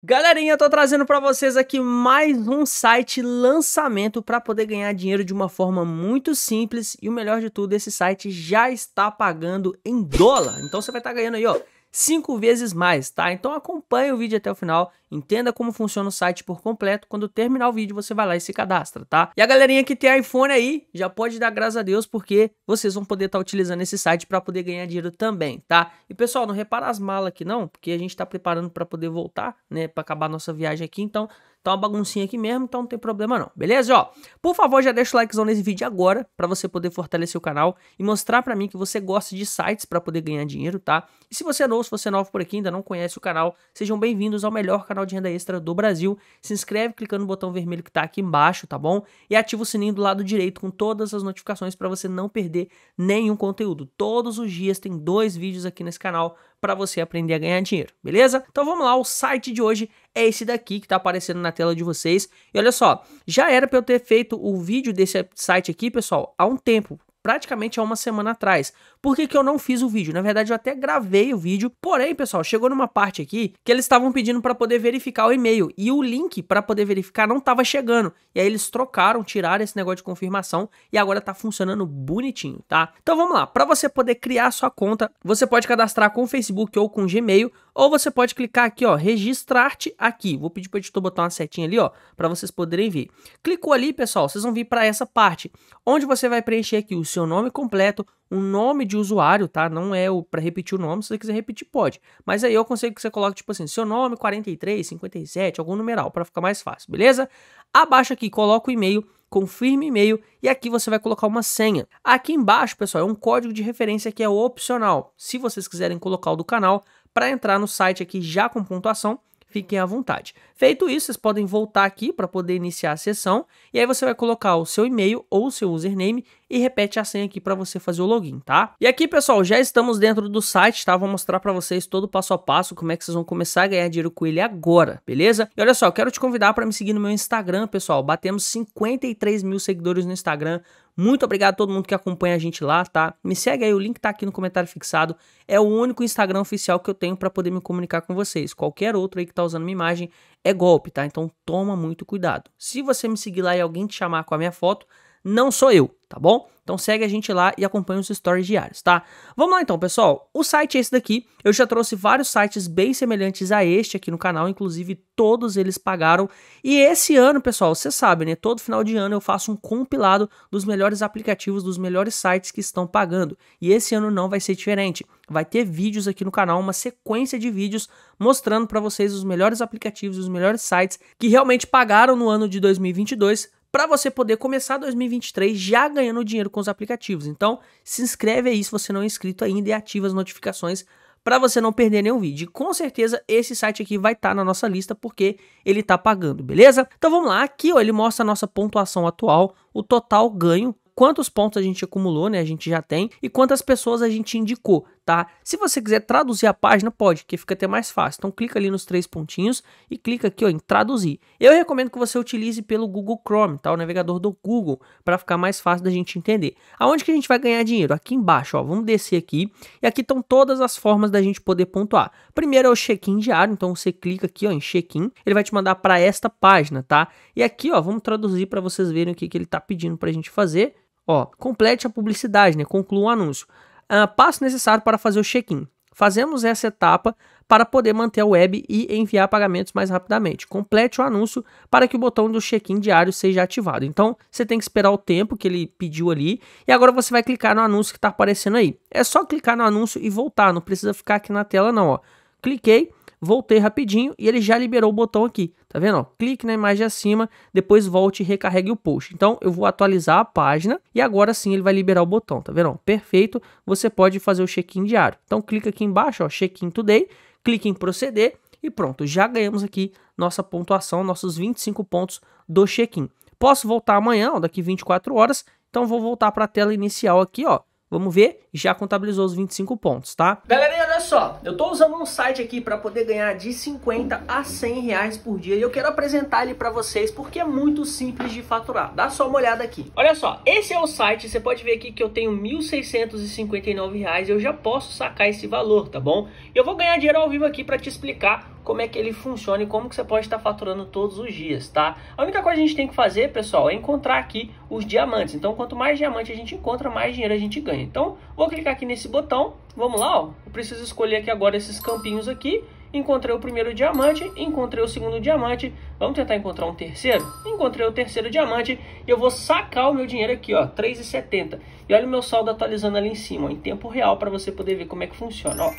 Galerinha, eu tô trazendo para vocês aqui mais um site lançamento para poder ganhar dinheiro de uma forma muito simples e o melhor de tudo, esse site já está pagando em dólar. Então você vai estar tá ganhando aí, ó, cinco vezes mais, tá? Então acompanhe o vídeo até o final, entenda como funciona o site por completo. Quando terminar o vídeo, você vai lá e se cadastra, tá? E a galerinha que tem iPhone aí, já pode dar graças a Deus, porque vocês vão poder estar tá utilizando esse site para poder ganhar dinheiro também, tá? E pessoal, não repara as malas aqui não, porque a gente está preparando para poder voltar, né, para acabar nossa viagem aqui. Então, Tá uma baguncinha aqui mesmo, então não tem problema não, beleza? Ó, por favor, já deixa o likezão nesse vídeo agora para você poder fortalecer o canal e mostrar para mim que você gosta de sites para poder ganhar dinheiro, tá? E se você é novo, se você é novo por aqui, ainda não conhece o canal, sejam bem-vindos ao melhor canal de renda extra do Brasil. Se inscreve clicando no botão vermelho que tá aqui embaixo, tá bom? E ativa o sininho do lado direito com todas as notificações para você não perder nenhum conteúdo. Todos os dias tem dois vídeos aqui nesse canal para você aprender a ganhar dinheiro, beleza? Então vamos lá, o site de hoje é esse daqui que está aparecendo na tela de vocês. E olha só, já era para eu ter feito o vídeo desse site aqui, pessoal, há um tempo praticamente há uma semana atrás. Por que, que eu não fiz o vídeo? Na verdade, eu até gravei o vídeo, porém, pessoal, chegou numa parte aqui que eles estavam pedindo para poder verificar o e-mail e o link para poder verificar não estava chegando. E aí eles trocaram, tiraram esse negócio de confirmação e agora está funcionando bonitinho, tá? Então vamos lá, para você poder criar sua conta, você pode cadastrar com Facebook ou com Gmail, ou você pode clicar aqui, ó, registrar-te aqui. Vou pedir para o editor botar uma setinha ali, ó, para vocês poderem ver. Clicou ali, pessoal, vocês vão vir para essa parte, onde você vai preencher aqui o seu seu nome completo, um nome de usuário, tá? Não é o para repetir o nome, se você quiser repetir pode. Mas aí eu consigo que você coloque tipo assim, seu nome 43, 57, algum numeral para ficar mais fácil, beleza? Abaixo aqui coloca o e-mail confirme e-mail e aqui você vai colocar uma senha. Aqui embaixo, pessoal, é um código de referência que é opcional. Se vocês quiserem colocar o do canal para entrar no site aqui já com pontuação, fiquem à vontade. Feito isso, vocês podem voltar aqui para poder iniciar a sessão e aí você vai colocar o seu e-mail ou o seu username e repete a senha aqui para você fazer o login, tá? E aqui, pessoal, já estamos dentro do site, tá? Vou mostrar para vocês todo o passo a passo como é que vocês vão começar a ganhar dinheiro com ele agora, beleza? E olha só, quero te convidar para me seguir no meu Instagram, pessoal. Batemos 53 mil seguidores no Instagram muito obrigado a todo mundo que acompanha a gente lá, tá? Me segue aí, o link tá aqui no comentário fixado. É o único Instagram oficial que eu tenho para poder me comunicar com vocês. Qualquer outro aí que tá usando minha imagem é golpe, tá? Então toma muito cuidado. Se você me seguir lá e alguém te chamar com a minha foto, não sou eu, tá bom? Então segue a gente lá e acompanha os stories diários, tá? Vamos lá então, pessoal. O site é esse daqui. Eu já trouxe vários sites bem semelhantes a este aqui no canal, inclusive todos eles pagaram. E esse ano, pessoal, você sabe, né? Todo final de ano eu faço um compilado dos melhores aplicativos, dos melhores sites que estão pagando. E esse ano não vai ser diferente. Vai ter vídeos aqui no canal, uma sequência de vídeos mostrando para vocês os melhores aplicativos, os melhores sites que realmente pagaram no ano de 2022 para você poder começar 2023 já ganhando dinheiro com os aplicativos. Então, se inscreve aí se você não é inscrito ainda e ativa as notificações para você não perder nenhum vídeo. E com certeza esse site aqui vai estar tá na nossa lista porque ele está pagando, beleza? Então vamos lá, aqui ó, ele mostra a nossa pontuação atual, o total ganho quantos pontos a gente acumulou, né? A gente já tem e quantas pessoas a gente indicou tá? Se você quiser traduzir a página, pode, que fica até mais fácil. Então clica ali nos três pontinhos e clica aqui ó, em traduzir. Eu recomendo que você utilize pelo Google Chrome, tá? O navegador do Google, para ficar mais fácil da gente entender. Aonde que a gente vai ganhar dinheiro? Aqui embaixo, ó. Vamos descer aqui. E aqui estão todas as formas da gente poder pontuar. Primeiro é o check-in diário, então você clica aqui ó, em check-in, ele vai te mandar para esta página, tá? E aqui, ó, vamos traduzir para vocês verem o que, que ele está pedindo para a gente fazer ó, complete a publicidade, né? Conclua o anúncio uh, passo necessário para fazer o check-in. Fazemos essa etapa para poder manter a web e enviar pagamentos mais rapidamente. Complete o anúncio para que o botão do check-in diário seja ativado. Então, você tem que esperar o tempo que ele pediu ali e agora você vai clicar no anúncio que está aparecendo aí. É só clicar no anúncio e voltar, não precisa ficar aqui na tela não. Ó. Cliquei, voltei rapidinho e ele já liberou o botão aqui, tá vendo? clique na imagem acima, depois volte e recarregue o post. Então eu vou atualizar a página e agora sim ele vai liberar o botão, tá vendo? perfeito, você pode fazer o check-in diário. Então clica aqui embaixo, check-in today, clique em proceder e pronto, já ganhamos aqui nossa pontuação, nossos 25 pontos do check-in. Posso voltar amanhã, ó, daqui 24 horas, então vou voltar para a tela inicial aqui, ó. Vamos ver, já contabilizou os 25 pontos, tá? Galerinha, olha só, eu estou usando um site aqui para poder ganhar de 50 a 100 reais por dia e eu quero apresentar ele para vocês porque é muito simples de faturar. Dá só uma olhada aqui. Olha só, esse é o site, você pode ver aqui que eu tenho 1.659 reais, eu já posso sacar esse valor, tá bom? Eu vou ganhar dinheiro ao vivo aqui para te explicar como é que ele funciona e como que você pode estar faturando todos os dias, tá? A única coisa que a gente tem que fazer, pessoal, é encontrar aqui os diamantes. Então, quanto mais diamante a gente encontra, mais dinheiro a gente ganha. Então, vou clicar aqui nesse botão, vamos lá, ó, eu preciso escolher aqui agora esses campinhos aqui. Encontrei o primeiro diamante, encontrei o segundo diamante. Vamos tentar encontrar um terceiro? Encontrei o terceiro diamante e eu vou sacar o meu dinheiro aqui, ó, 3,70. E olha o meu saldo atualizando ali em cima, ó, em tempo real, para você poder ver como é que funciona, ó.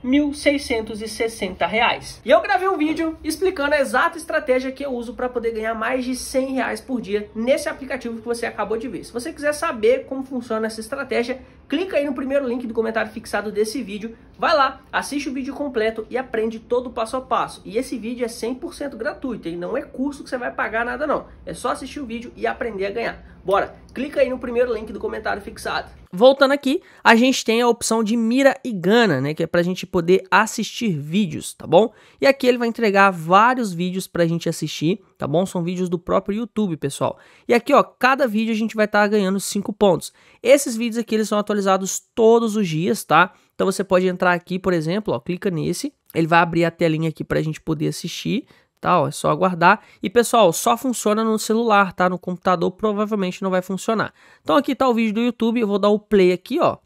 R$ 1.660. E eu gravei um vídeo explicando a exata estratégia que eu uso para poder ganhar mais de 100 reais por dia nesse aplicativo que você acabou de ver. Se você quiser saber como funciona essa estratégia, clica aí no primeiro link do comentário fixado desse vídeo Vai lá, assiste o vídeo completo e aprende todo o passo a passo. E esse vídeo é 100% gratuito, ele não é curso que você vai pagar nada não. É só assistir o vídeo e aprender a ganhar. Bora, clica aí no primeiro link do comentário fixado. Voltando aqui, a gente tem a opção de mira e gana, né, que é pra gente poder assistir vídeos, tá bom? E aqui ele vai entregar vários vídeos pra gente assistir, tá bom? São vídeos do próprio YouTube, pessoal. E aqui, ó, cada vídeo a gente vai estar tá ganhando 5 pontos. Esses vídeos aqui eles são atualizados todos os dias, tá? Então você pode entrar aqui, por exemplo, ó, clica nesse, ele vai abrir a telinha aqui para a gente poder assistir, tá? Ó, é só aguardar. E pessoal, só funciona no celular, tá? No computador provavelmente não vai funcionar. Então aqui tá o vídeo do YouTube, eu vou dar o play aqui, ó.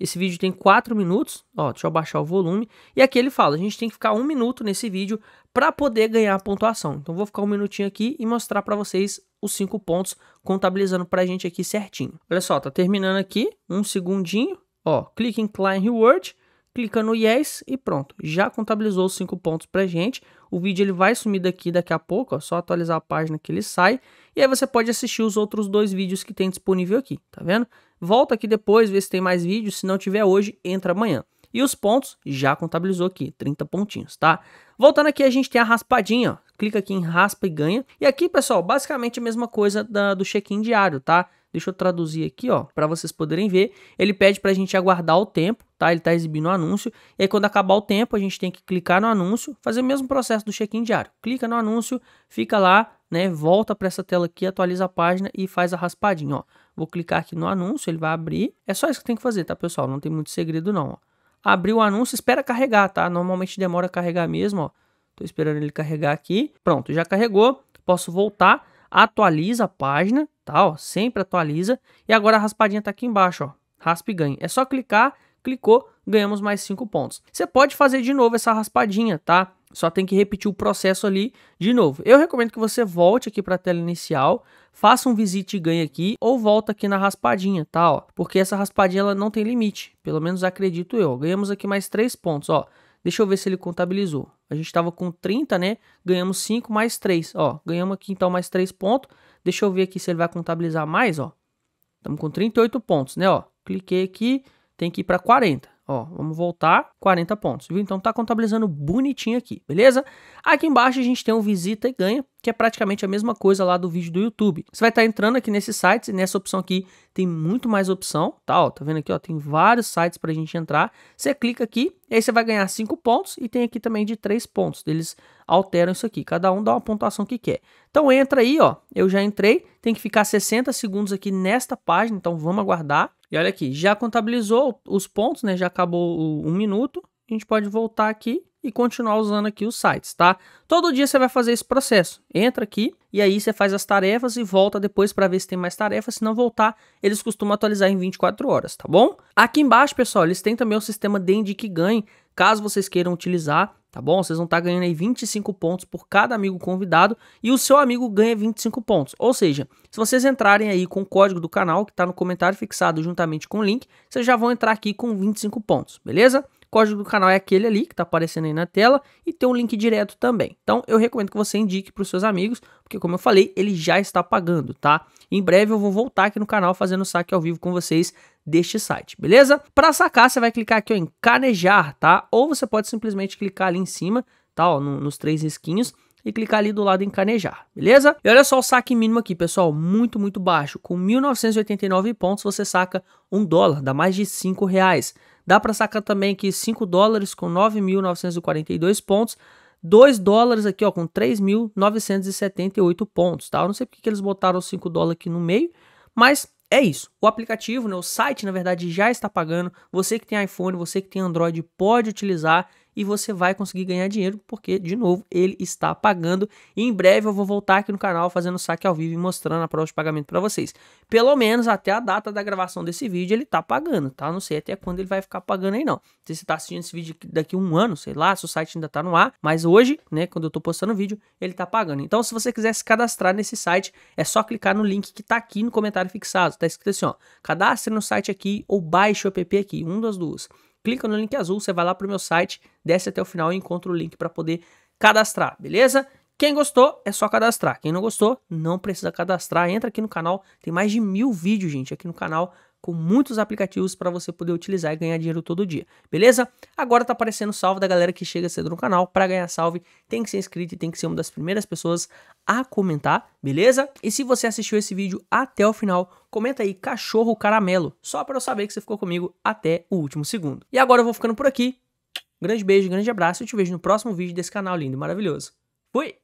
Esse vídeo tem 4 minutos, ó, deixa eu baixar o volume. E aqui ele fala, a gente tem que ficar um minuto nesse vídeo para poder ganhar a pontuação. Então vou ficar um minutinho aqui e mostrar para vocês os 5 pontos, contabilizando para a gente aqui certinho. Olha só, tá terminando aqui, um segundinho. Ó, clica em Client Reward, clica no Yes e pronto. Já contabilizou os 5 pontos para gente. O vídeo ele vai sumir daqui daqui a pouco, ó, só atualizar a página que ele sai. E aí você pode assistir os outros dois vídeos que tem disponível aqui, tá vendo? Volta aqui depois, vê se tem mais vídeos. Se não tiver hoje, entra amanhã. E os pontos já contabilizou aqui, 30 pontinhos, tá? Voltando aqui, a gente tem a raspadinha, ó. Clica aqui em raspa e ganha. E aqui, pessoal, basicamente a mesma coisa da, do check-in diário, tá? Deixa eu traduzir aqui, ó, para vocês poderem ver. Ele pede para a gente aguardar o tempo, tá? Ele está exibindo o anúncio. E aí, quando acabar o tempo, a gente tem que clicar no anúncio, fazer o mesmo processo do check-in diário. Clica no anúncio, fica lá, né? Volta para essa tela aqui, atualiza a página e faz a raspadinha, ó. Vou clicar aqui no anúncio, ele vai abrir. É só isso que tem que fazer, tá, pessoal? Não tem muito segredo, não, ó. Abriu o anúncio, espera carregar, tá? Normalmente demora a carregar mesmo, ó. Tô esperando ele carregar aqui. Pronto, já carregou. Posso voltar atualiza a página, tá? Ó, sempre atualiza. E agora a raspadinha está aqui embaixo, ó. Raspe e É só clicar, clicou, ganhamos mais 5 pontos. Você pode fazer de novo essa raspadinha, tá? Só tem que repetir o processo ali de novo. Eu recomendo que você volte aqui para a tela inicial, faça um visite e ganhe aqui ou volta aqui na raspadinha, tá? Ó, porque essa raspadinha ela não tem limite, pelo menos acredito eu. Ganhamos aqui mais 3 pontos, ó. Deixa eu ver se ele contabilizou. A gente estava com 30, né? Ganhamos 5 mais 3. Ó, ganhamos aqui então mais 3 pontos. Deixa eu ver aqui se ele vai contabilizar mais, ó. Estamos com 38 pontos, né? Ó, cliquei aqui, tem que ir para 40. Ó, vamos voltar, 40 pontos, viu? Então tá contabilizando bonitinho aqui, beleza? Aqui embaixo a gente tem um visita e ganha, que é praticamente a mesma coisa lá do vídeo do YouTube. Você vai estar tá entrando aqui nesses sites e nessa opção aqui tem muito mais opção, tá? Ó, tá vendo aqui, ó, tem vários sites pra gente entrar. Você clica aqui, aí você vai ganhar 5 pontos e tem aqui também de 3 pontos. deles alteram isso aqui. Cada um dá uma pontuação que quer. Então entra aí, ó. Eu já entrei, tem que ficar 60 segundos aqui nesta página, então vamos aguardar. E olha aqui, já contabilizou os pontos, né? Já acabou o um minuto. A gente pode voltar aqui e continuar usando aqui os sites, tá? Todo dia você vai fazer esse processo. Entra aqui e aí você faz as tarefas e volta depois para ver se tem mais tarefas. Se não voltar, eles costumam atualizar em 24 horas, tá bom? Aqui embaixo, pessoal, eles têm também o sistema Dende que ganhe, caso vocês queiram utilizar tá bom? Vocês vão estar tá ganhando aí 25 pontos por cada amigo convidado e o seu amigo ganha 25 pontos. Ou seja, se vocês entrarem aí com o código do canal que está no comentário fixado juntamente com o link, vocês já vão entrar aqui com 25 pontos, beleza? O código do canal é aquele ali que está aparecendo aí na tela e tem um link direto também. Então eu recomendo que você indique para os seus amigos, porque como eu falei, ele já está pagando, tá? Em breve eu vou voltar aqui no canal fazendo saque ao vivo com vocês deste site, beleza? Para sacar, você vai clicar aqui ó, em canejar, tá? Ou você pode simplesmente clicar ali em cima, tá? Ó, no, nos três risquinhos e clicar ali do lado em canejar, beleza? E olha só o saque mínimo aqui, pessoal, muito, muito baixo. Com 1.989 pontos, você saca um dólar, dá mais de 5 reais. Dá para sacar também aqui 5 dólares com 9.942 pontos, 2 dólares aqui ó, com 3.978 pontos, tá? Eu não sei porque que eles botaram cinco 5 dólares aqui no meio, mas é isso. O aplicativo, né, o site, na verdade, já está pagando. Você que tem iPhone, você que tem Android pode utilizar e você vai conseguir ganhar dinheiro, porque, de novo, ele está pagando. E em breve eu vou voltar aqui no canal fazendo saque ao vivo e mostrando a prova de pagamento para vocês. Pelo menos até a data da gravação desse vídeo ele está pagando, tá? Não sei até quando ele vai ficar pagando aí não. Se você está assistindo esse vídeo daqui a um ano, sei lá, se o site ainda está no ar, mas hoje, né, quando eu estou postando o vídeo, ele está pagando. Então, se você quiser se cadastrar nesse site, é só clicar no link que está aqui no comentário fixado. Está escrito assim, ó, cadastre no site aqui ou baixe o app aqui, um das duas clica no link azul, você vai lá para o meu site, desce até o final e encontra o link para poder cadastrar, beleza? Quem gostou, é só cadastrar. Quem não gostou, não precisa cadastrar. Entra aqui no canal, tem mais de mil vídeos, gente, aqui no canal com muitos aplicativos para você poder utilizar e ganhar dinheiro todo dia, beleza? Agora tá aparecendo salve da galera que chega cedo no canal. Para ganhar salve, tem que ser inscrito e tem que ser uma das primeiras pessoas a comentar, beleza? E se você assistiu esse vídeo até o final, comenta aí cachorro caramelo, só para eu saber que você ficou comigo até o último segundo. E agora eu vou ficando por aqui. Grande beijo, grande abraço. Eu te vejo no próximo vídeo desse canal lindo e maravilhoso. Fui!